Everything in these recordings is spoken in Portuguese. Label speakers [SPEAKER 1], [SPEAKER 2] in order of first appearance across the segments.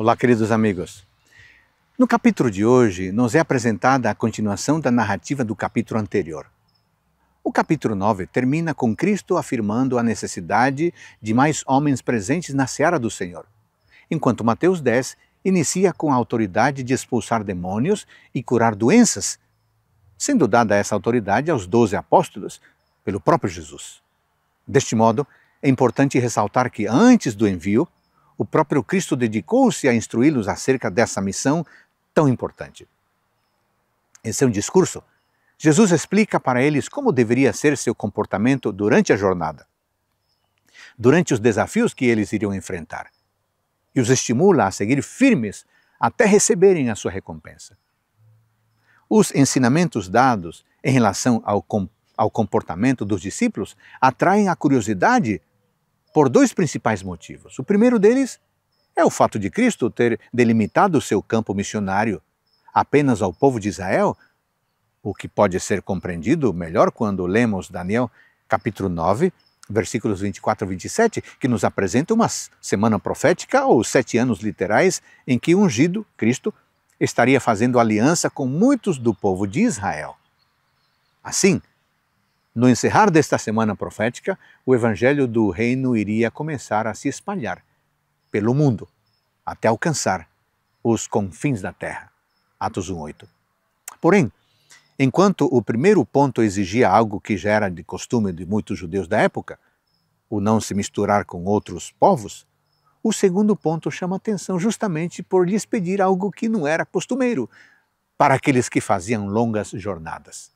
[SPEAKER 1] Olá, queridos amigos. No capítulo de hoje, nos é apresentada a continuação da narrativa do capítulo anterior. O capítulo 9 termina com Cristo afirmando a necessidade de mais homens presentes na seara do Senhor, enquanto Mateus 10 inicia com a autoridade de expulsar demônios e curar doenças, sendo dada essa autoridade aos doze apóstolos pelo próprio Jesus. Deste modo, é importante ressaltar que antes do envio, o próprio Cristo dedicou-se a instruí-los acerca dessa missão tão importante. Em seu discurso, Jesus explica para eles como deveria ser seu comportamento durante a jornada, durante os desafios que eles iriam enfrentar, e os estimula a seguir firmes até receberem a sua recompensa. Os ensinamentos dados em relação ao, com, ao comportamento dos discípulos atraem a curiosidade por dois principais motivos. O primeiro deles é o fato de Cristo ter delimitado o seu campo missionário apenas ao povo de Israel, o que pode ser compreendido melhor quando lemos Daniel capítulo 9, versículos 24 a 27, que nos apresenta uma semana profética ou sete anos literais em que o ungido, Cristo, estaria fazendo aliança com muitos do povo de Israel. Assim, no encerrar desta semana profética, o evangelho do reino iria começar a se espalhar pelo mundo até alcançar os confins da terra. Atos 1:8. Porém, enquanto o primeiro ponto exigia algo que já era de costume de muitos judeus da época, o não se misturar com outros povos, o segundo ponto chama atenção justamente por lhes pedir algo que não era costumeiro para aqueles que faziam longas jornadas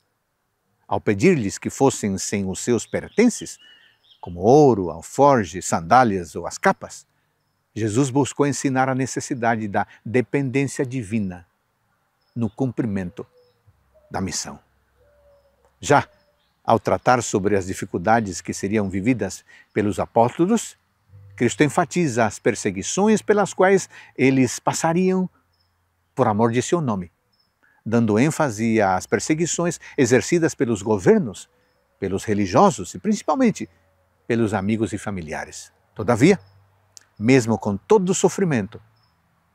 [SPEAKER 1] ao pedir-lhes que fossem sem os seus pertences, como ouro, alforge, sandálias ou as capas, Jesus buscou ensinar a necessidade da dependência divina no cumprimento da missão. Já ao tratar sobre as dificuldades que seriam vividas pelos apóstolos, Cristo enfatiza as perseguições pelas quais eles passariam por amor de seu nome dando ênfase às perseguições exercidas pelos governos, pelos religiosos e principalmente pelos amigos e familiares. Todavia, mesmo com todo o sofrimento,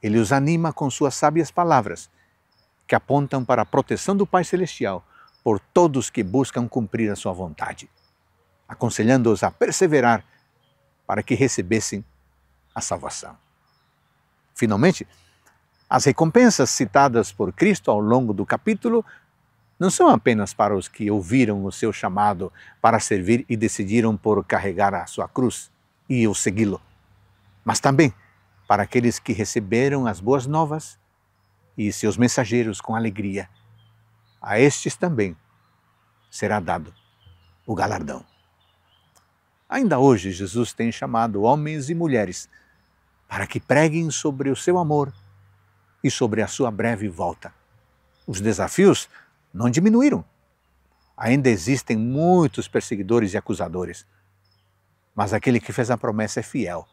[SPEAKER 1] ele os anima com suas sábias palavras, que apontam para a proteção do Pai Celestial por todos que buscam cumprir a sua vontade, aconselhando-os a perseverar para que recebessem a salvação. Finalmente, as recompensas citadas por Cristo ao longo do capítulo não são apenas para os que ouviram o seu chamado para servir e decidiram por carregar a sua cruz e o segui-lo, mas também para aqueles que receberam as boas novas e seus mensageiros com alegria. A estes também será dado o galardão. Ainda hoje, Jesus tem chamado homens e mulheres para que preguem sobre o seu amor e sobre a sua breve volta. Os desafios não diminuíram. Ainda existem muitos perseguidores e acusadores. Mas aquele que fez a promessa é fiel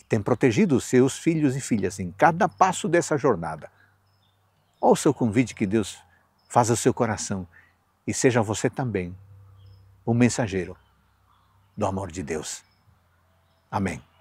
[SPEAKER 1] e tem protegido os seus filhos e filhas em cada passo dessa jornada. Ouça o convite que Deus faz ao seu coração e seja você também um mensageiro do amor de Deus. Amém.